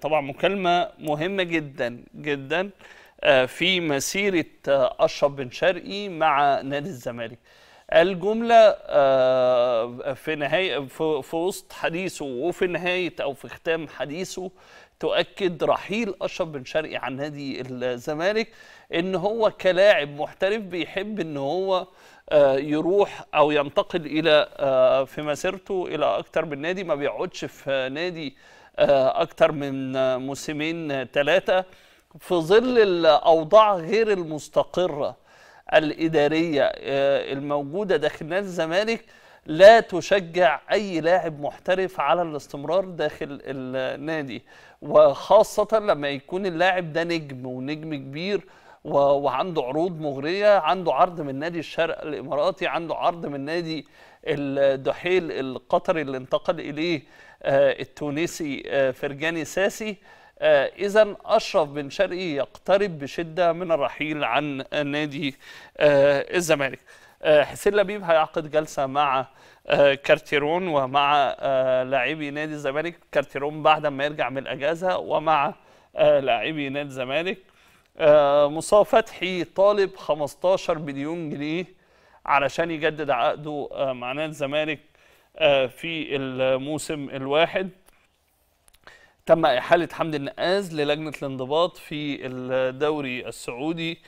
طبعا مكالمة مهمة جدا جدا آه، في مسيرة آه، أشرف بن شرقي مع نادي الزمالك الجملة آه، في نهاية في وسط حديثه وفي نهاية أو في ختام حديثه تؤكد رحيل أشرف بن شرقي عن نادي الزمالك إن هو كلاعب محترف بيحب إن هو يروح أو ينتقل إلى في مسيرته إلى أكتر من نادي ما بيقعدش في نادي آه، أكثر من موسمين ثلاثة في ظل الأوضاع غير المستقرة الإدارية آه، الموجودة داخل نادي الزمالك لا تشجع أي لاعب محترف على الاستمرار داخل النادي وخاصة لما يكون اللاعب ده نجم ونجم كبير وعنده عروض مغريه عنده عرض من نادي الشرق الاماراتي عنده عرض من نادي الدحيل القطري اللي انتقل اليه آه، التونسي آه، فرجاني ساسي آه، اذا اشرف بن شرقي يقترب بشده من الرحيل عن نادي الزمالك حسين لبيب هيعقد جلسه مع كارتيرون ومع لاعبي نادي الزمالك كارتيرون بعد ما يرجع من الاجازه ومع لاعبي نادي الزمالك آه، مصطفى فتحي طالب 15 مليون جنيه علشان يجدد عقده آه، مع نادي الزمالك آه، في الموسم الواحد تم إحالة حمدي النقاز للجنة الانضباط في الدوري السعودي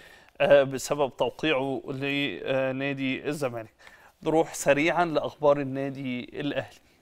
بسبب توقيعه لنادي الزمالك نروح سريعا لأخبار النادي الأهلي